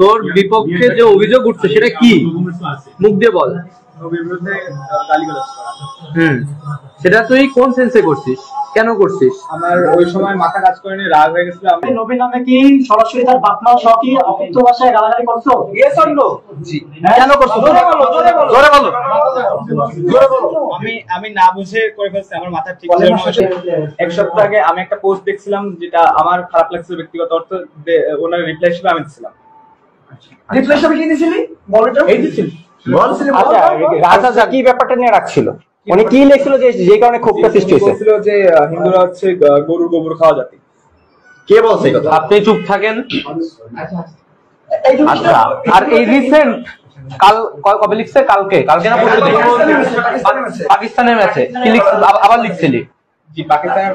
তোর বিপক্ষে যে অভিযোগ উঠছে সেটা কি মুখ দিয়ে বল সেটা তুই কোন সেন্সে করছিস কেন করছিস আমার ওই সময় মাথা কাজ করেনি রাগ হয়ে গেছিল আমি নবীন নামে কি সরাসরি তার বাপ মা ভাষায় গালাগালি করছো জি হ্যাঁ? কেন করছো জোরে বলো জোরে বলো জোরে বলো আমি আমি না বুঝে ফেলছি আমার মাথা ঠিক ছিল না এক সপ্তাহ আগে আমি একটা পোস্ট দেখছিলাম যেটা আমার খারাপ লাগছে ব্যক্তিগত অর্থ ওনার রিপ্লাই হিসেবে আমি দিছিলাম রিপ্লেস আচ্ছা। হবে কি দিছিলি বলটা এই দিছিলি আচ্ছা, কে বলছে আপনি চুপ থাকেন আচ্ছা আর এই রিসেন্ট কাল কবে লিখছে কালকে কালকে না পাকিস্তানের ম্যাচে কি আবার লিখছিলি পাকিস্তানের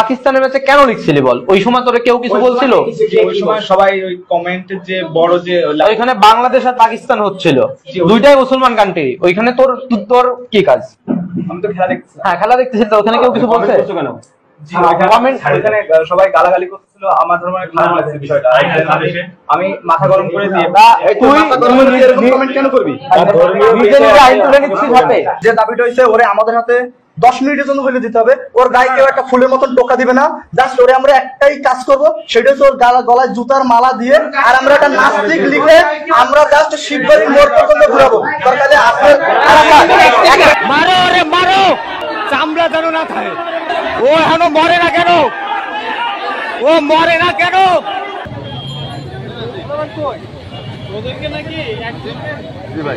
পাকিস্তানের ম্যাচে কেন লিখছিলি বল ওই সময় তোরে কেউ কিছু বলছিল সবাই ওই কমেন্ট যে বড় যে ওইখানে বাংলাদেশ আর পাকিস্তান হচ্ছিল দুইটাই মুসলমান কান্ট্রি ওইখানে তোর তোর কি কাজ আমি তো খেলা দেখছি হ্যাঁ খেলা দেখতেছিস তো ওখানে কেউ কিছু বলছে কেন সবাই গালাগালি করতেছিল আমার ধর্ম আমি মাথা গরম করে দিয়ে দাবিটা হইছে ওরে আমাদের হাতে দশ মিনিটের জন্য হলে দিতে হবে ওর গায়ে হ্যাঁ। কেউ একটা ফুলের মতন টোকা দিবে না জাস্ট ওরে আমরা একটাই কাজ করব সেটা হচ্ছে ওর গলায় জুতার মালা দিয়ে আর আমরা একটা নাস্তিক লিখে আমরা জাস্ট শিববাড়ির মোড় পর্যন্ত ঘুরাবো তার মারো আরে মারো চামড়া যেন না থাকে ও এখনো মরে না কেন ও মরে না কেন ওদেরকে নাকি জি ভাই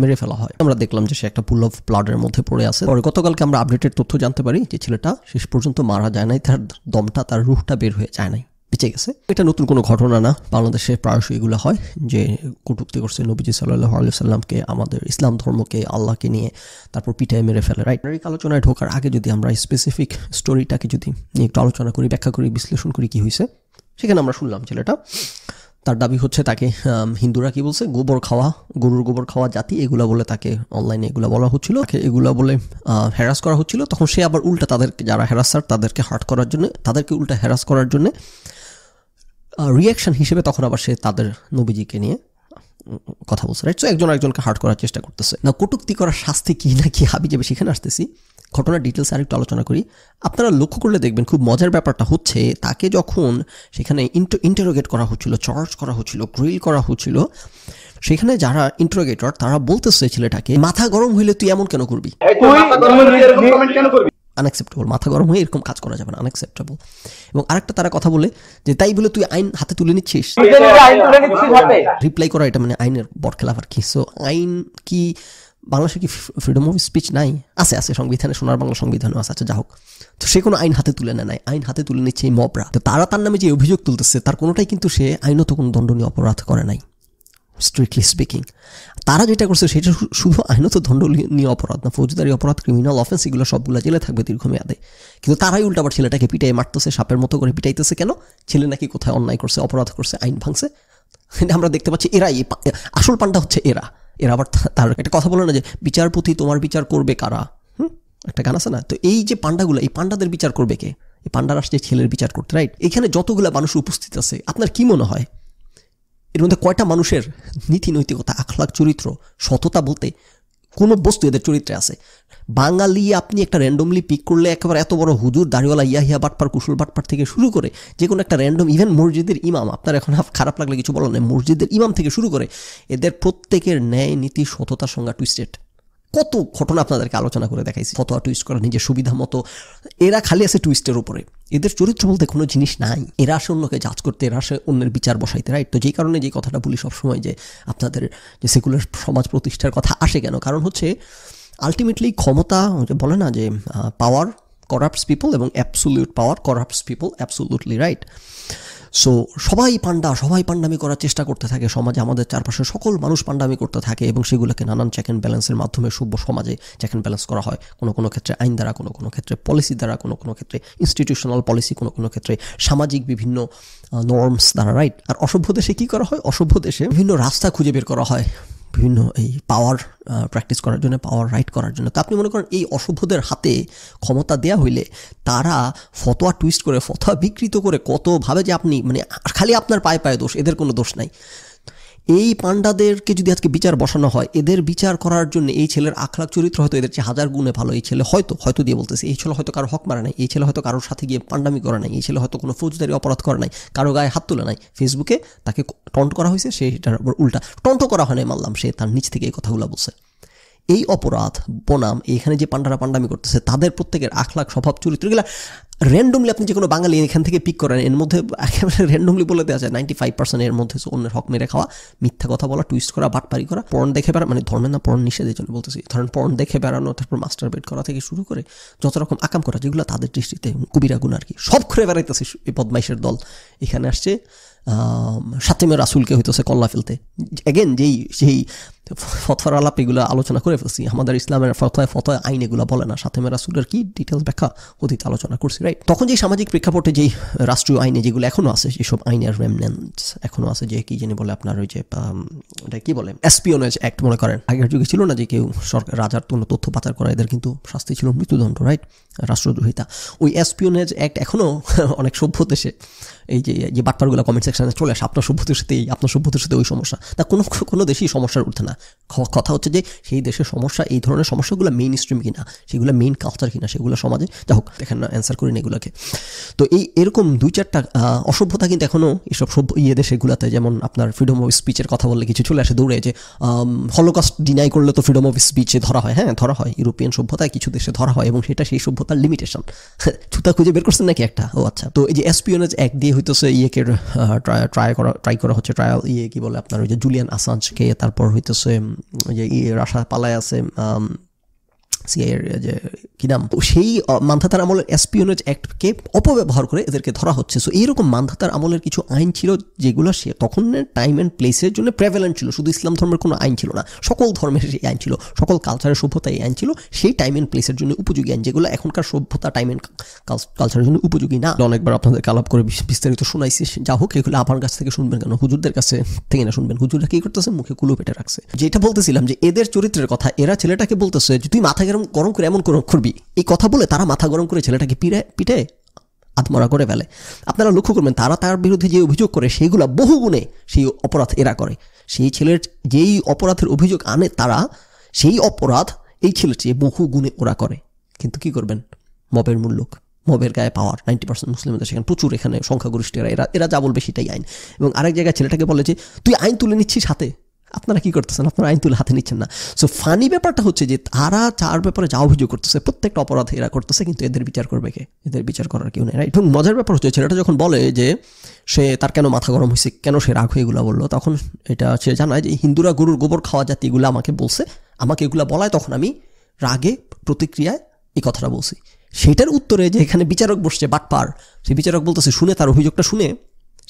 মেরে ফেলা হয় আমরা দেখলাম যে সে একটা পুল অফ ব্লাডের মধ্যে পড়ে আছে পরে গতকালকে আমরা আপডেটের তথ্য জানতে পারি যে ছেলেটা শেষ পর্যন্ত মারা যায় নাই তার দমটা তার রুহটা বের হয়ে যায় নাই বেঁচে গেছে এটা নতুন কোনো ঘটনা না বাংলাদেশে প্রায়শই এগুলো হয় যে কটুক্তি করছে নবীজি সাল্লাহ আলু সাল্লামকে আমাদের ইসলাম ধর্মকে আল্লাহকে নিয়ে তারপর পিঠায় মেরে ফেলে রাইট এই আলোচনায় ঢোকার আগে যদি আমরা স্পেসিফিক স্টোরিটাকে যদি একটু আলোচনা করি ব্যাখ্যা করি বিশ্লেষণ করি কি হয়েছে সেখানে আমরা শুনলাম ছেলেটা তার দাবি হচ্ছে তাকে হিন্দুরা কি বলছে গোবর খাওয়া গরুর গোবর খাওয়া জাতি এগুলা বলে তাকে অনলাইনে এগুলা বলা হচ্ছিল তাকে এগুলা বলে হ্যারাস করা হচ্ছিল তখন সে আবার উল্টা তাদেরকে যারা হ্যারাসার তাদেরকে হার্ট করার জন্য তাদেরকে উল্টা হ্যারাস করার জন্য রিয়াকশন হিসেবে তখন আবার সে তাদের নবীজিকে নিয়ে কথা বলছে রাইট সো একজন একজনকে হার্ট করার চেষ্টা করতেছে না কটুক্তি করার শাস্তি কী না কি হাবি যাবে সেখানে আসতেছি ঘটনার ডিটেলস আরেকটু আলোচনা করি আপনারা লক্ষ্য করলে দেখবেন খুব মজার ব্যাপারটা হচ্ছে তাকে যখন সেখানে ইন্টো ইন্টারোগেট করা হচ্ছিল চার্জ করা হচ্ছিল গ্রিল করা হচ্ছিল সেখানে যারা ইন্টারোগেটর তারা বলতেছে ছেলেটাকে মাথা গরম হইলে তুই এমন কেন করবি আনএক্সেপ্টেবল মাথা গরম হয়ে এরকম কাজ করা যাবে না আনএক্সেপ্টেবল এবং আরেকটা তারা কথা বলে যে তাই বলে তুই আইন হাতে তুলে নিচ্ছিস রিপ্লাই করা এটা মানে আইনের বরখেলাফ আর কি সো আইন কি বাংলাদেশে কি ফ্রিডম অফ স্পিচ নাই আছে আছে সংবিধানে সোনার বাংলা সংবিধানও আছে আচ্ছা যা হোক তো সে কোনো আইন হাতে তুলে নেয় নাই আইন হাতে তুলে নিচ্ছে এই মবরা তো তারা তার নামে যে অভিযোগ তুলতেছে তার কোনোটাই কিন্তু সে আইনত কোনো দণ্ডনীয় অপরাধ করে নাই স্ট্রিক্টলি স্পিকিং তারা যেটা করছে সেটা শুধু আইনত দণ্ডনীয় অপরাধ না ফৌজদারি অপরাধ ক্রিমিনাল অফেন্স এগুলো সবগুলো জেলে থাকবে দীর্ঘমেয়াদে কিন্তু তারাই উল্টাবার ছেলেটাকে পিটাই মারতেছে সাপের মতো করে পিটাইতেছে কেন ছেলে নাকি কোথায় অন্যায় করছে অপরাধ করছে আইন ভাঙছে আমরা দেখতে পাচ্ছি এরাই আসল পান্ডা হচ্ছে এরা এর আবার তার একটা কথা বলে না যে বিচারপতি তোমার বিচার করবে কারা হুম একটা গান আছে না তো এই যে পান্ডাগুলো এই পান্ডাদের বিচার করবে কে এই পান্ডার আসছে ছেলের বিচার করতে রাইট এখানে যতগুলো মানুষ উপস্থিত আছে আপনার কি মনে হয় এর মধ্যে কয়টা মানুষের নীতি নৈতিকতা আখলাখ চরিত্র সততা বলতে কোনো বস্তু এদের চরিত্রে আছে বাঙালি আপনি একটা র্যান্ডমলি পিক করলে একেবারে এত বড় হুজুর দাড়িওয়ালা ইয়াহিয়া বাটপার কুশল বাটপার থেকে শুরু করে যে কোনো একটা র্যান্ডম ইভেন মসজিদের ইমাম আপনার এখন খারাপ লাগলে কিছু বলো না মসজিদের ইমাম থেকে শুরু করে এদের প্রত্যেকের ন্যায় নীতি সততার সংজ্ঞা টুইস্টেড কত ঘটনা আপনাদেরকে আলোচনা করে দেখাইছি ফতোয়া টুইস্ট করা নিজের সুবিধা মতো এরা খালি আছে টুইস্টের উপরে এদের চরিত্র বলতে কোনো জিনিস নাই এরা আসে অন্যকে জাজ করতে এরা আসে অন্যের বিচার বসাইতে রাইট তো যেই কারণে যে কথাটা বলি সবসময় যে আপনাদের যে সেকুলার সমাজ প্রতিষ্ঠার কথা আসে কেন কারণ হচ্ছে আলটিমেটলি ক্ষমতা বলে না যে পাওয়ার করাপ্টস পিপল এবং absolute power corrupts people absolutely right so সবাই পান্ডা সবাই পান্ডামি করার চেষ্টা করতে থাকে সমাজে আমাদের চারপাশে সকল মানুষ পান্ডামি করতে থাকে এবং সেগুলোকে নানান চেক অ্যান্ড ব্যালেন্সের মাধ্যমে সভ্য সমাজে চেক অ্যান্ড ব্যালেন্স করা হয় কোনো কোনো ক্ষেত্রে আইন দ্বারা কোনো কোনো ক্ষেত্রে পলিসি দ্বারা কোনো কোনো ক্ষেত্রে ইনস্টিটিউশনাল পলিসি কোনো কোনো ক্ষেত্রে সামাজিক বিভিন্ন নর্মস দ্বারা রাইট আর অসভ্য দেশে কী করা হয় অসভ্য দেশে বিভিন্ন রাস্তা খুঁজে বের করা হয় বিভিন্ন এই পাওয়ার প্র্যাকটিস করার জন্য পাওয়ার রাইট করার জন্য তো আপনি মনে করেন এই অসভ্যদের হাতে ক্ষমতা দেয়া হইলে তারা ফতোয়া টুইস্ট করে ফতোয়া বিকৃত করে কতভাবে যে আপনি মানে খালি আপনার পায়ে পায়ে দোষ এদের কোনো দোষ নাই এই পাণ্ডাদেরকে যদি আজকে বিচার বসানো হয় এদের বিচার করার জন্য এই ছেলের আখলাখ চরিত্র হয়তো এদের চেয়ে হাজার গুণে ভালো এই ছেলে হয়তো হয়তো দিয়ে বলতেছে এই ছেলে হয়তো কারো হক মারা নাই এই ছেলে হয়তো কারোর সাথে গিয়ে পাণ্ডামি করে নাই এই ছেলে হয়তো কোনো ফৌজদারি অপরাধ করে নাই কারো গায়ে হাত তুলে নাই ফেসবুকে তাকে টন্ট করা হয়েছে সে এটার উল্টা টন্ট করা হয় নাই মানলাম সে তার নিচ থেকে এই কথাগুলো বলছে এই অপরাধ বনাম এখানে যে পান্ডারা পাণ্ডামি করতেছে তাদের প্রত্যেকের আখলাখ স্বভাব চরিত্রগুলা র্যান্ডমলি আপনি যে কোনো বাঙালি এখান থেকে পিক করেন এর মধ্যে একেবারে র্যান্ডমলি বলে দেওয়া যায় নাইনটি ফাইভ পার্সেন্ট এর মধ্যে অন্যের হক মেরে খাওয়া মিথ্যা কথা বলা টুইস্ট করা বাটপারি করা পর্ন দেখে বেড়া মানে ধর্মের না পর্ন নিষেধের জন্য বলতেছি ধরেন পর্ন দেখে বেড়ানো তারপর মাস্টার বেড করা থেকে শুরু করে যত রকম আকাম করা যেগুলো তাদের দৃষ্টিতে কবিরা গুণ আর কি সব ঘুরে বেড়াইতেছে এই বদমাইশের দল এখানে আসছে সাতেমের রাসুলকে হইতেছে কল্লা ফেলতে অ্যাগেন যেই সেই তো ফতোয়ার আলাপ এগুলো আলোচনা করে ফেলছি আমাদের ইসলামের ফতোয় ফতোয় আইন এগুলো বলে না সাথে রাসুলের কী ডিটেলস ব্যাখ্যা অতীত আলোচনা করছি রাইট তখন যে সামাজিক প্রেক্ষাপটে যেই রাষ্ট্রীয় আইনে যেগুলো এখনও আছে সেসব আইনের রেমনেন্স এখনও আছে যে কী জানি বলে আপনার ওই যে এটা কী বলে এসপিওনেজ অ্যাক্ট মনে করেন আগের যুগে ছিল না যে কেউ সরকার রাজার কোনো তথ্য পাচার করা এদের কিন্তু শাস্তি ছিল মৃত্যুদণ্ড রাইট রাষ্ট্রদ্রোহিতা ওই এসপিওনেজ অ্যাক্ট এখনও অনেক সভ্য দেশে এই যে যে কমেন্ট সেকশনে চলে আসে আপনার সভ্য দেশেতেই আপনার সভ্যতার সাথে ওই সমস্যা তা কোনো কোনো দেশেই সমস্যার উঠে না না কথা হচ্ছে যে সেই দেশের সমস্যা এই ধরনের সমস্যাগুলো মেইন স্ট্রিম কিনা সেগুলো মেইন কালচার কিনা সেগুলো সমাজে যাই হোক দেখেন না অ্যান্সার করি না এগুলোকে তো এই এরকম দুই চারটা অসভ্যতা কিন্তু এখনও এসব সভ্য ইয়ে দেশেগুলোতে যেমন আপনার ফ্রিডম অফ স্পিচের কথা বললে কিছু চলে আসে দৌড়ে যে হলোকাস্ট ডিনাই করলে তো ফ্রিডম অফ স্পিচে ধরা হয় হ্যাঁ ধরা হয় ইউরোপিয়ান সভ্যতায় কিছু দেশে ধরা হয় এবং সেটা সেই সভ্যতার লিমিটেশন ছুতা খুঁজে বের করছেন নাকি একটা ও আচ্ছা তো এই যে এসপিওনেজ এক দিয়ে হইতেছে ইয়েকে ট্রাই করা ট্রাই করা হচ্ছে ট্রায়াল ইয়ে কি বলে আপনার ওই যে জুলিয়ান আসাঞ্জকে তারপর হইতেছে হচ্ছে যে রাশা পালায় আছে সিআইয়ের যে কী নাম তো সেই মান্ধাতার আমলের এসপিওনেজ অ্যাক্টকে অপব্যবহার করে এদেরকে ধরা হচ্ছে সো এইরকম মান্ধাতার আমলের কিছু আইন ছিল যেগুলো সে তখনের টাইম অ্যান্ড প্লেসের জন্য প্রেভেলেন্ট ছিল শুধু ইসলাম ধর্মের কোনো আইন ছিল না সকল ধর্মের সেই আইন ছিল সকল কালচারের সভ্যতা এই আইন ছিল সেই টাইম অ্যান্ড প্লেসের জন্য উপযোগী আইন যেগুলো এখনকার সভ্যতা টাইম অ্যান্ড কালচারের জন্য উপযোগী না অনেকবার আপনাদের আলাপ করে বিস্তারিত শোনাইছি যা হোক এগুলো আপনার কাছ থেকে শুনবেন কেন হুজুরদের কাছে থেকে না শুনবেন হুজুরা কী করতেছে মুখে কুলো পেটে রাখছে যেটা বলতেছিলাম যে এদের চরিত্রের কথা এরা ছেলেটাকে বলতেছে যে তুই মাথা গরম গরম করে এমন করে করবি এই কথা বলে তারা মাথা গরম করে ছেলেটাকে পিড়ে পিঠে আত্মরা করে ফেলে আপনারা লক্ষ্য করবেন তারা তার বিরুদ্ধে যে অভিযোগ করে সেইগুলো বহু গুণে সেই অপরাধ এরা করে সেই ছেলের যেই অপরাধের অভিযোগ আনে তারা সেই অপরাধ এই ছেলের চেয়ে বহু গুণে ওরা করে কিন্তু কি করবেন মবের মূল্যক মবের গায়ে পাওয়ার নাইনটি পার্সেন্ট মুসলিমদের সেখানে প্রচুর এখানে সংখ্যাগরিষ্ঠ এরা এরা যা বলবে সেটাই আইন এবং আরেক জায়গায় ছেলেটাকে বলে যে তুই আইন তুলে নিচ্ছিস সাথে আপনারা কি করতেছেন আপনারা আইন তুলে হাতে নিচ্ছেন না সো ফানি ব্যাপারটা হচ্ছে যে তারা চার ব্যাপারে যা অভিযোগ করতেছে প্রত্যেকটা অপরাধ এরা করতেছে কিন্তু এদের বিচার করবে কে এদের বিচার করার কেউ নেই এবং মজার ব্যাপার হচ্ছে ছেলেটা যখন বলে যে সে তার কেন মাথা গরম হয়েছে কেন সে রাগ হয়ে এগুলো বললো তখন এটা সে জানায় যে হিন্দুরা গরুর গোবর খাওয়া জাতি এগুলো আমাকে বলছে আমাকে এগুলো বলায় তখন আমি রাগে প্রতিক্রিয়ায় এই কথাটা বলছি সেটার উত্তরে যে এখানে বিচারক বসছে বাটপার সে বিচারক বলতেছে শুনে তার অভিযোগটা শুনে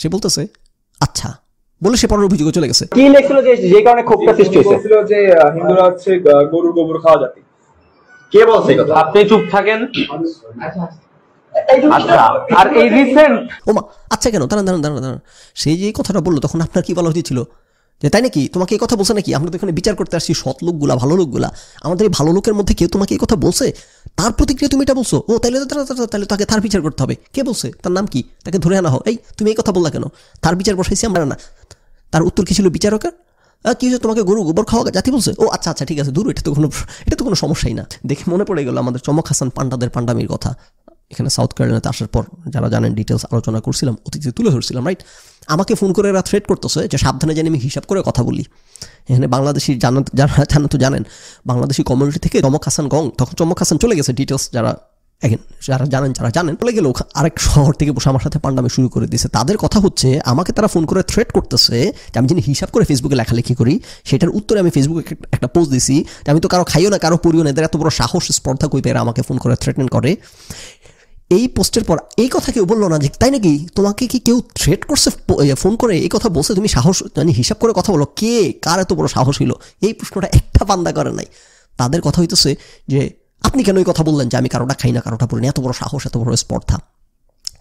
সে বলতেছে আচ্ছা বলে সে পরের অভিযোগে চলে গেছে কি লেখছিল যে যে কারণে ক্ষোভটা সৃষ্টি হয়েছে ছিল যে হিন্দুরা হচ্ছে গরুর গোবর খাওয়া জাতি কে বলছে কথা আপনি চুপ থাকেন আচ্ছা আর এই রিসেন্ট ওমা আচ্ছা কেন দাঁড়ান দাঁড়ান দাঁড়ান দাঁড়ান সেই যে কথাটা বললো তখন আপনার কি বলা উচিত ছিল যে তাই নাকি তোমাকে এই কথা বলছে নাকি আমরা তো এখানে বিচার করতে আসছি সৎ লোকগুলা ভালো লোকগুলা আমাদের এই ভালো লোকের মধ্যে কেউ তোমাকে এই কথা বলছে তার প্রতিক্রিয়া তুমি এটা বলছো ও তাহলে তাহলে তাকে তার বিচার করতে হবে কে বলছে তার নাম কি তাকে ধরে আনা হো এই তুমি এই কথা বললা কেন তার বিচার বসাইছি আমরা না তার উত্তর কি ছিল বিচারকের কি হয়েছে তোমাকে গরু গোবর খাওয়া জাতি বলছে ও আচ্ছা আচ্ছা ঠিক আছে দূর এটা তো কোনো এটা তো কোনো সমস্যাই না দেখে মনে পড়ে গেল আমাদের চমক হাসান পান্ডাদের পান্ডামির কথা এখানে সাউথ ক্যারোলিনাতে আসার পর যারা জানেন ডিটেলস আলোচনা করছিলাম অতিথি তুলে ধরছিলাম রাইট আমাকে ফোন করে এরা থ্রেট করতেছে যে সাবধানে জানি আমি হিসাব করে কথা বলি এখানে বাংলাদেশি জানাত যারা জানো তো জানেন বাংলাদেশি কমিউনিটি থেকে চমক হাসান গং তখন চমক হাসান চলে গেছে ডিটেলস যারা এখন যারা জানেন যারা জানেন বলে গেলেও আরেক শহর থেকে বসে আমার সাথে পান্ডামি শুরু করে দিয়েছে তাদের কথা হচ্ছে আমাকে তারা ফোন করে থ্রেট করতেছে যে আমি যিনি হিসাব করে ফেসবুকে লেখালেখি করি সেটার উত্তরে আমি ফেসবুকে একটা পোস্ট দিছি যে আমি তো কারো খাইও না কারো পড়িও না এদের এত বড় সাহস স্পর্ধা কই পেয়ে আমাকে ফোন করে থ্রেটেন করে এই পোস্টের পর এই কথা কেউ বললো না যে তাই নাকি তোমাকে কি কেউ থ্রেট করছে ফোন করে এই কথা বলছে তুমি সাহস মানে হিসাব করে কথা বলো কে কার এত বড় সাহস হইলো এই প্রশ্নটা একটা পান্দা করে নাই তাদের কথা হইতেছে যে আপনি কেন এই কথা বললেন যে আমি কারোটা খাই না কারোটা পড়ি এত বড় সাহস এত বড় স্পর্ধা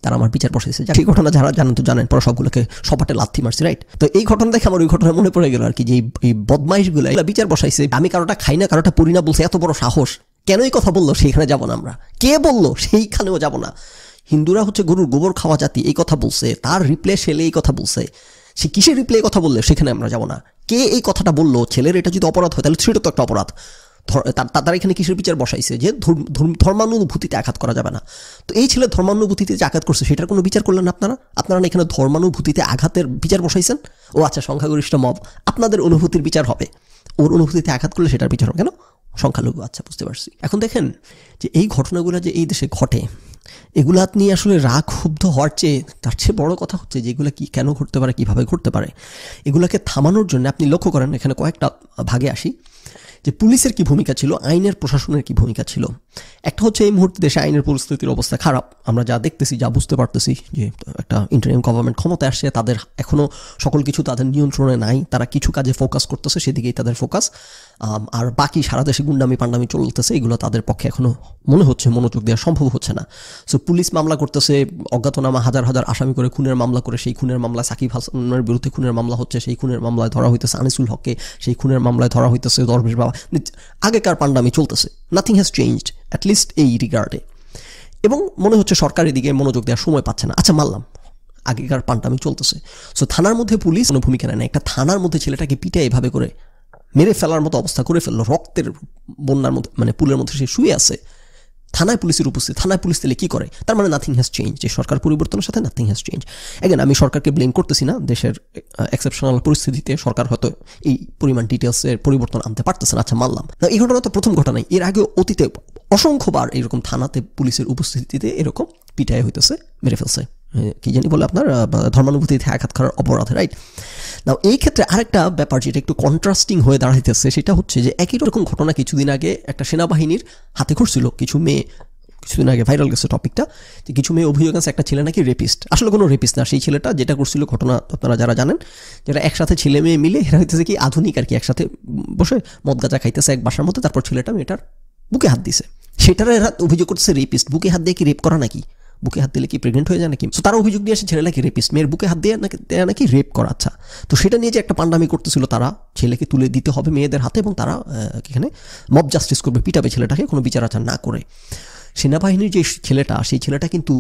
তারা আমার বিচার বসেছে যা এই ঘটনা যারা জানেন তো জানেন পরে সবগুলোকে সপাটে লাথি মারছি রাইট তো এই ঘটনা দেখে আমার ওই ঘটনা মনে পড়ে গেল আর কি যে এই বদমাইশগুলো বিচার বসাইছে আমি কারোটা খাই না কারোটা পড়ি না বলছে এত বড় সাহস কেনই কথা বললো সেইখানে যাব না আমরা কে বলল সেইখানেও যাব না হিন্দুরা হচ্ছে গরুর গোবর খাওয়া জাতি এই কথা বলছে তার রিপ্লে ছেলে এই কথা বলছে সে কিসের রিপ্লে কথা বললে সেখানে আমরা যাব না কে এই কথাটা বললো ছেলের এটা যদি অপরাধ হয় তাহলে সেটা তো একটা অপরাধ তারা এখানে কিসের বিচার বসাইছে যে ধর্মানুভূতিতে আঘাত করা যাবে না তো এই ছেলে ধর্মানুভূতিতে যে আঘাত করছে সেটার কোনো বিচার করলেন আপনারা আপনারা এখানে ধর্মানুভূতিতে আঘাতের বিচার বসাইছেন ও আচ্ছা সংখ্যাগরিষ্ঠ মব আপনাদের অনুভূতির বিচার হবে ওর অনুভূতিতে আঘাত করলে সেটার বিচার হবে কেন সংখ্যালঘু আচ্ছা বুঝতে পারছি এখন দেখেন যে এই ঘটনাগুলো যে এই দেশে ঘটে এগুলা নিয়ে আসলে রাগ ক্ষুব্ধ হওয়ার চেয়ে তার চেয়ে বড় কথা হচ্ছে যে এগুলো কী কেন ঘটতে পারে কীভাবে ঘটতে পারে এগুলাকে থামানোর জন্য আপনি লক্ষ্য করেন এখানে কয়েকটা ভাগে আসি যে পুলিশের কি ভূমিকা ছিল আইনের প্রশাসনের কি ভূমিকা ছিল একটা হচ্ছে এই মুহূর্তে দেশে আইনের পরিস্থিতির অবস্থা খারাপ আমরা যা দেখতেছি যা বুঝতে পারতেছি যে একটা ইন্টারিয়াম গভর্নমেন্ট ক্ষমতায় আসছে তাদের এখনও সকল কিছু তাদের নিয়ন্ত্রণে নাই তারা কিছু কাজে ফোকাস করতেছে সেদিকেই তাদের ফোকাস আর বাকি সারা দেশে গুন্ডামি পান্ডামি চলতেছে এগুলো তাদের পক্ষে এখনও মনে হচ্ছে মনোযোগ দেওয়া সম্ভব হচ্ছে না সো পুলিশ মামলা করতেছে অজ্ঞাতনামা হাজার হাজার আসামি করে খুনের মামলা করে সেই খুনের মামলা সাকিব হাসানের বিরুদ্ধে খুনের মামলা হচ্ছে সেই খুনের মামলায় ধরা হইতেছে আনিসুল হককে সেই খুনের মামলায় ধরা হইতেছে দরবেশ বাবা আগেকার পান্ডামি চলতেছে নাথিং হ্যাজ চেঞ্জড অ্যাটলিস্ট এই রিগার্ডে এবং মনে হচ্ছে সরকার এদিকে মনোযোগ দেওয়ার সময় পাচ্ছে না আচ্ছা মারলাম আগেকার পান্টামি চলতেছে সো থানার মধ্যে পুলিশ কোনো ভূমিকা নেয় না একটা থানার মধ্যে ছেলেটাকে পিটে এভাবে করে মেরে ফেলার মতো অবস্থা করে ফেললো রক্তের বন্যার মধ্যে মানে পুলের মধ্যে সে শুয়ে আছে থানায় পুলিশের উপস্থিত থানায় পুলিশ তেলে কী করে তার মানে নাথিং হ্যাজ চেঞ্জ যে সরকার পরিবর্তনের সাথে নাথিং হ্যাজ চেঞ্জ এগেন আমি সরকারকে ব্লেম করতেছি না দেশের এক্সেপশনাল পরিস্থিতিতে সরকার হয়তো এই পরিমাণ ডিটেলসের পরিবর্তন আনতে পারতেছে না আচ্ছা মানলাম না এই ঘটনা তো প্রথম ঘটনাই এর আগে অতীতে অসংখ্যবার এরকম থানাতে পুলিশের উপস্থিতিতে এরকম পিটাই হইতেছে মেরে ফেলছে কি জানি বলে আপনার ধর্মানুভূতিতে আঘাত করার অপরাধে রাইট নাও এই ক্ষেত্রে আরেকটা ব্যাপার যেটা একটু কন্ট্রাস্টিং হয়ে দাঁড়াইতেছে সেটা হচ্ছে যে একই রকম ঘটনা কিছুদিন আগে একটা সেনাবাহিনীর হাতে ঘুরছিল কিছু মেয়ে কিছুদিন আগে ভাইরাল গেছে টপিকটা যে কিছু মেয়ে অভিযোগ আছে একটা ছেলে নাকি রেপিস্ট আসলে কোনো রেপিস্ট না সেই ছেলেটা যেটা করছিল ঘটনা আপনারা যারা জানেন যেটা একসাথে ছেলে মেয়ে মিলে এরা হইতেছে কি আধুনিক আর কি একসাথে বসে মদ গাঁজা খাইতেছে এক বাসার মধ্যে তারপর ছেলেটা মেয়েটার বুকে হাত দিছে সেটারে এরা অভিযোগ করছে রেপিস্ট বুকে হাত দিয়ে কি রেপ করা নাকি বুকে হাত দিলে কি প্রেগনেন্ট হয়ে যায় নাকি তো তারা অভিযোগ নিয়ে আসে ছেলে নাকি রেপিস্ট মেয়ের বুকে হাত দিয়ে নাকি দেয় নাকি রেপ করা আচ্ছা তো সেটা নিয়ে যে একটা পান্ডামি করতেছিল তারা ছেলেকে তুলে দিতে হবে মেয়েদের হাতে এবং তারা এখানে মব জাস্টিস করবে পিটাবে ছেলেটাকে কোনো বিচার আচার না করে সেনাবাহিনীর যে ছেলেটা সেই ছেলেটা কিন্তু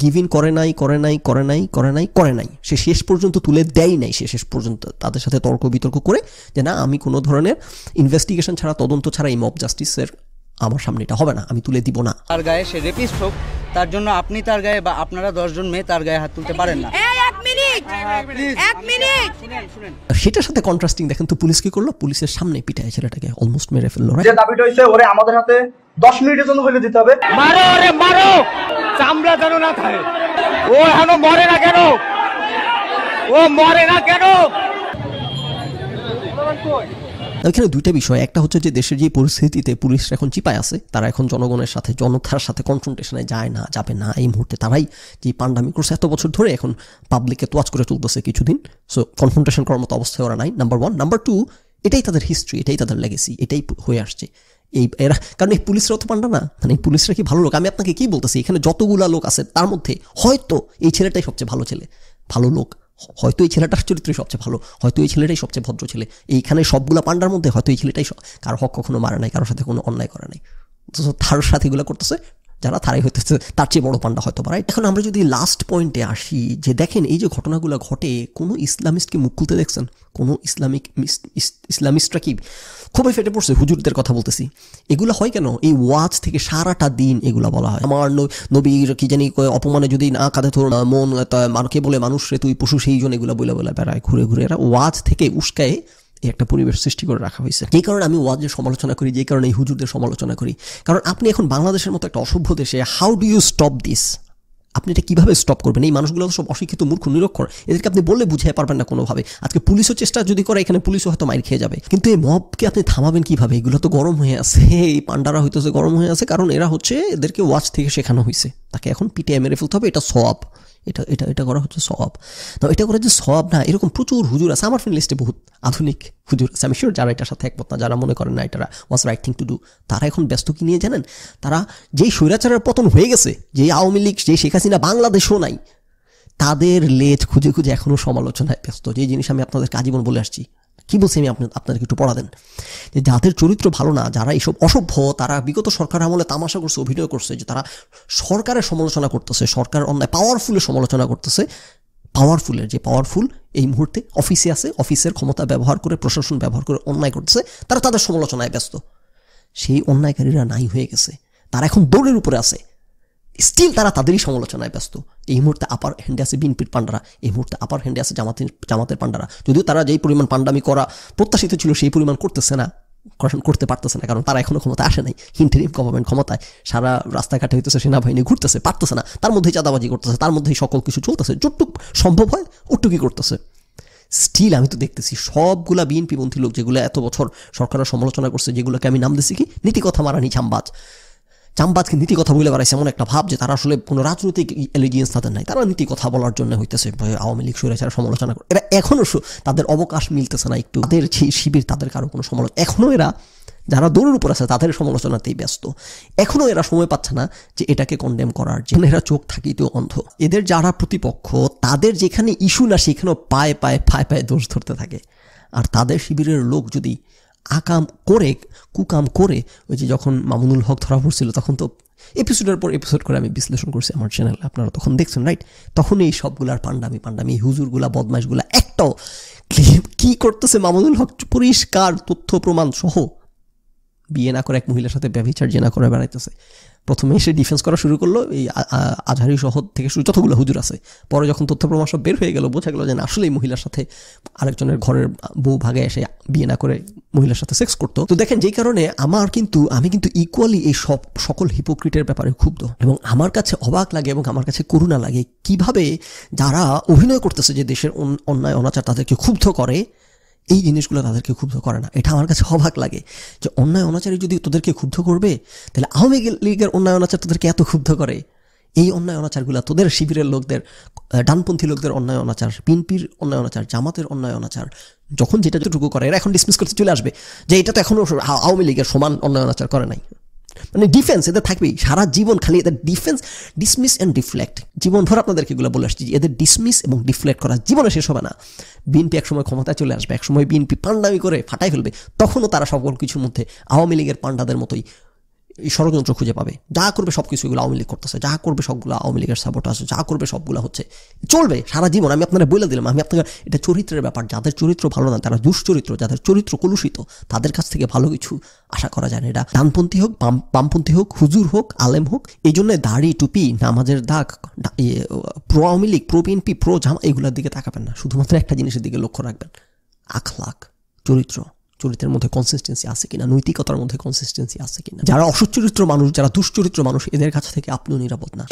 গিভ ইন করে নাই করে নাই করে নাই করে নাই করে নাই সে শেষ পর্যন্ত তুলে দেয় নাই সে শেষ পর্যন্ত তাদের সাথে তর্ক বিতর্ক করে যে না আমি কোনো ধরনের ইনভেস্টিগেশন ছাড়া তদন্ত ছাড়া এই মব জাস্টিসের আমার সামনে এটা হবে না আমি তুলে দিব না তার গায়ে সে রেপিস্ট হোক তার জন্য আপনি তার গায়ে বা আপনারা দশজন মেয়ে তার গায়ে হাত তুলতে পারেন না সেটার সাথে কন্ট্রাস্টিং দেখেন তো পুলিশ কি করলো পুলিশের সামনে পিটায় ছেলেটাকে অলমোস্ট মেরে ফেললো যে দাবিটা হইছে ওরে আমাদের হাতে দশ মিনিটের জন্য ফেলে দিতে হবে মারো ওরে মারো চামড়া যেন না খায় ও এখনো মরে না কেন ও মরে না কেন এখানে দুইটা বিষয় একটা হচ্ছে যে দেশের যে পরিস্থিতিতে পুলিশ এখন চিপায় আছে তারা এখন জনগণের সাথে জনতার সাথে কনফ্রন্টেশনে যায় না যাবে না এই মুহূর্তে তারাই যে পান্ডামি করছে এত বছর ধরে এখন পাবলিককে তোয়াজ করে চলতেছে কিছুদিন সো কনফ্রন্টেশন করার মতো অবস্থা ওরা নাই নাম্বার ওয়ান নাম্বার টু এটাই তাদের হিস্ট্রি এটাই তাদের লেগেসি এটাই হয়ে আসছে এই এরা কারণ এই পুলিশরাও তো পান্ডা না মানে এই পুলিশরা কি ভালো লোক আমি আপনাকে কি বলতেছি এখানে যতগুলা লোক আছে তার মধ্যে হয়তো এই ছেলেটাই সবচেয়ে ভালো ছেলে ভালো লোক হয়তো এই ছেলেটার চরিত্রই সবচেয়ে ভালো হয়তো এই ছেলেটাই সবচেয়ে ভদ্র ছেলে এইখানে সবগুলো পান্ডার মধ্যে হয়তো এই ছেলেটাই কারো হক কখনো মারা নাই কারোর সাথে কোনো অন্যায় করা নাই তার সাথে এগুলো করতেছে যারা তারাই হয়তো তার চেয়ে বড় পান্ডা হয়তো পারে এখন আমরা যদি লাস্ট পয়েন্টে আসি যে দেখেন এই যে ঘটনাগুলো ঘটে কোনো ইসলামিস্টকে মুখ খুলতে দেখছেন কোনো ইসলামিক ইসলামিস্টরা কি খুবই ফেটে পড়ছে হুজুরদের কথা বলতেছি এগুলো হয় কেন এই ওয়াজ থেকে সারাটা দিন এগুলো বলা হয় আমার নবীর কি জানি অপমানে যদি না কাঁধে তোর মন মানুষকে বলে মানুষ রে তুই পশু সেই জন্য এগুলো বলে বলে বেড়ায় ঘুরে ঘুরে এরা ওয়াজ থেকে উস্কায় এই একটা পরিবেশ সৃষ্টি করে রাখা হয়েছে যেই কারণে আমি ওয়াজের সমালোচনা করি যেই কারণে এই হুজুরদের সমালোচনা করি কারণ আপনি এখন বাংলাদেশের মতো একটা অসভ্য দেশে how do you stop this আপনি এটা কীভাবে স্টপ করবেন এই মানুষগুলো সব অশিক্ষিত মূর্খ নিরক্ষর এদেরকে আপনি বললে বুঝে পারবেন না কোনোভাবে আজকে পুলিশও চেষ্টা যদি করে এখানে পুলিশও হয়তো মাইর খেয়ে যাবে কিন্তু এই মবকে আপনি থামাবেন কীভাবে এগুলো তো গরম হয়ে আছে এই পান্ডারা হয়তো গরম হয়ে আছে কারণ এরা হচ্ছে এদেরকে ওয়াচ থেকে শেখানো হয়েছে তাকে এখন পিটিআই মেরে ফেলতে হবে এটা সব এটা এটা এটা করা হচ্ছে সব না এটা করা যে সব না এরকম প্রচুর হুজুর আছে আমার ফ্রেন্ড লিস্টে বহুত আধুনিক হুজুর আছে আমি শিওর যারা এটার সাথে একমত না যারা মনে করেন না এটা was right thing to do তারা এখন ব্যস্ত কি নিয়ে জানেন তারা যেই স্বৈরাচারের পতন হয়ে গেছে যেই আওয়ামী লীগ যেই শেখ হাসিনা বাংলাদেশও নাই তাদের লেজ খুঁজে খুঁজে এখনও সমালোচনায় ব্যস্ত যে জিনিস আমি আপনাদের আজীবন বলে আসছি কি বলছি আমি আপনাদেরকে একটু পড়া দেন যে যাদের চরিত্র ভালো না যারা এসব অসভ্য তারা বিগত সরকার আমলে তামাশা করছে অভিনয় করছে যে তারা সরকারের সমালোচনা করতেছে সরকার অন্যায় পাওয়ারফুলের সমালোচনা করতেছে পাওয়ারফুলের যে পাওয়ারফুল এই মুহূর্তে অফিসে আছে অফিসের ক্ষমতা ব্যবহার করে প্রশাসন ব্যবহার করে অন্যায় করতেছে তারা তাদের সমালোচনায় ব্যস্ত সেই অন্যায়কারীরা নাই হয়ে গেছে তারা এখন দৌড়ের উপরে আছে স্টিল তারা তাদেরই সমালোচনায় ব্যস্ত এই মুহূর্তে আপার হ্যান্ডে আছে বিনপির পান্ডারা এই মুহূর্তে আপার হ্যান্ডে আছে জামাতের জামাতের পান্ডারা যদিও তারা যেই পরিমাণ পান্ডামি করা প্রত্যাশিত ছিল সেই পরিমাণ করতেছে না গঠন করতে পারতেছে না কারণ তারা এখনও ক্ষমতা আসে নাই ইন্টারিম গভর্নমেন্ট ক্ষমতায় সারা রাস্তাঘাটে হইতেছে সেনাবাহিনী ঘুরতেছে পারতেছে না তার মধ্যেই চাঁদাবাজি করতেছে তার মধ্যেই সকল কিছু চলতেছে যতটুক সম্ভব হয় ওটুকুই করতেছে স্টিল আমি তো দেখতেছি সবগুলা বিএনপিপন্থী লোক যেগুলো এত বছর সরকারের সমালোচনা করছে যেগুলোকে আমি নাম দিছি কি নীতিকথা মারানি ছাম্বাজ চামবাজকে নীতি কথা বলে বেড়াইছে এমন একটা ভাব যে তারা আসলে কোনো রাজনৈতিক এলিজিয়েন্স তাদের নাই তারা নীতি কথা বলার জন্য হইতেছে আওয়ামী লীগ সুরেছার সমালোচনা করে এরা এখনও তাদের অবকাশ মিলতেছে না একটু তাদের যে শিবির তাদের কারো কোনো সমালোচনা এখনও এরা যারা দৌড়ের উপর আছে তাদের সমালোচনাতেই ব্যস্ত এখনও এরা সময় পাচ্ছে না যে এটাকে কন্ডেম করার জন্য এরা চোখ থাকিতেও অন্ধ এদের যারা প্রতিপক্ষ তাদের যেখানে ইস্যু না সেখানেও পায়ে পায়ে পায়ে পায়ে দোষ ধরতে থাকে আর তাদের শিবিরের লোক যদি আকাম করে কুকাম করে ওই যে যখন মামুনুল হক ধরা পড়ছিল তখন তো এপিসোডের পর এপিসোড করে আমি বিশ্লেষণ করছি আমার চ্যানেলে আপনারা তখন দেখছেন রাইট তখন এই সবগুলার পান্ডামি পান্ডামি হুজুরগুলা বদমাশগুলা একটাও কি করতেছে মামুনুল হক পরিষ্কার তথ্য প্রমাণ সহ বিয়ে না করে এক মহিলার সাথে ব্যবচার জেনা করে বেড়াইতেছে প্রথমে সে ডিফেন্স করা শুরু করলো এই আজহারি শহর থেকে শুরু যতগুলো হুজুর আছে পরে যখন তথ্য প্রমাণ সব বের হয়ে গেল বোঝা গেল যে আসলেই আসলে এই মহিলার সাথে আরেকজনের ঘরের বউ ভাগে এসে বিয়ে না করে মহিলার সাথে সেক্স করতো তো দেখেন যেই কারণে আমার কিন্তু আমি কিন্তু ইকুয়ালি এই সব সকল হিপোক্রিটের ব্যাপারে ক্ষুব্ধ এবং আমার কাছে অবাক লাগে এবং আমার কাছে করুণা লাগে কিভাবে যারা অভিনয় করতেছে যে দেশের অন্যায় অনাচার তাদেরকে ক্ষুব্ধ করে এই জিনিসগুলো তাদেরকে ক্ষুব্ধ করে না এটা আমার কাছে অবাক লাগে যে অন্যায় অনাচারী যদি তোদেরকে ক্ষুব্ধ করবে তাহলে আওয়ামী লীগের অন্যায় অনাচার তোদেরকে এত ক্ষুব্ধ করে এই অন্যায় অনাচারগুলো তোদের শিবিরের লোকদের ডানপন্থী লোকদের অন্যায় অনাচার পিনপির অন্যায় অনাচার জামাতের অন্যায় অনাচার যখন যেটা যতটুকু করে এরা এখন ডিসমিস করতে চলে আসবে যে এটা তো এখনও আওয়ামী লীগের সমান অন্যায় অনাচার করে নাই মানে ডিফেন্স এদের থাকবেই সারা জীবন খালি এদের ডিফেন্স ডিসমিস অ্যান্ড ডিফ্লেক্ট জীবনভর আপনাদেরকে এগুলো বলে আসছি এদের ডিসমিস এবং ডিফ্লেক্ট করা জীবনে শেষ হবে না বিএনপি একসময় ক্ষমতায় চলে আসবে একসময় বিএনপি পাণ্ডামি করে ফাটাই ফেলবে তখনও তারা সকল কিছুর মধ্যে আওয়ামী লীগের পান্ডাদের মতোই এই ষড়যন্ত্র খুঁজে পাবে যা করবে সব কিছু এগুলো আওয়ামী লীগ করতেছে যা করবে সবগুলো আওয়ামী লীগের সাপোর্ট আছে যা করবে সবগুলো হচ্ছে চলবে সারা জীবন আমি আপনারা বলে দিলাম আমি আপনাকে এটা চরিত্রের ব্যাপার যাদের চরিত্র ভালো না তারা দুশ্চরিত্র যাদের চরিত্র কলুষিত তাদের কাছ থেকে ভালো কিছু আশা করা যায় না এটা ডানপন্থী হোক বাম বামপন্থী হোক হুজুর হোক আলেম হোক এই জন্য দাড়ি টুপি নামাজের দাগ pro Awami League pro BNP pro Jamaat এগুলোর দিকে তাকাবেন না শুধুমাত্র একটা জিনিসের দিকে লক্ষ্য রাখবেন আখলাখ চরিত্র চরিত্রের মধ্যে কনসিস্টেন্সি আছে কিনা নৈতিকতার মধ্যে কনসিস্টেন্সি আছে কিনা যারা অসচ্চরিত্র মানুষ যারা দুশ্চরিত্র মানুষ এদের কাছ থেকে আপনিও নিরাপদ না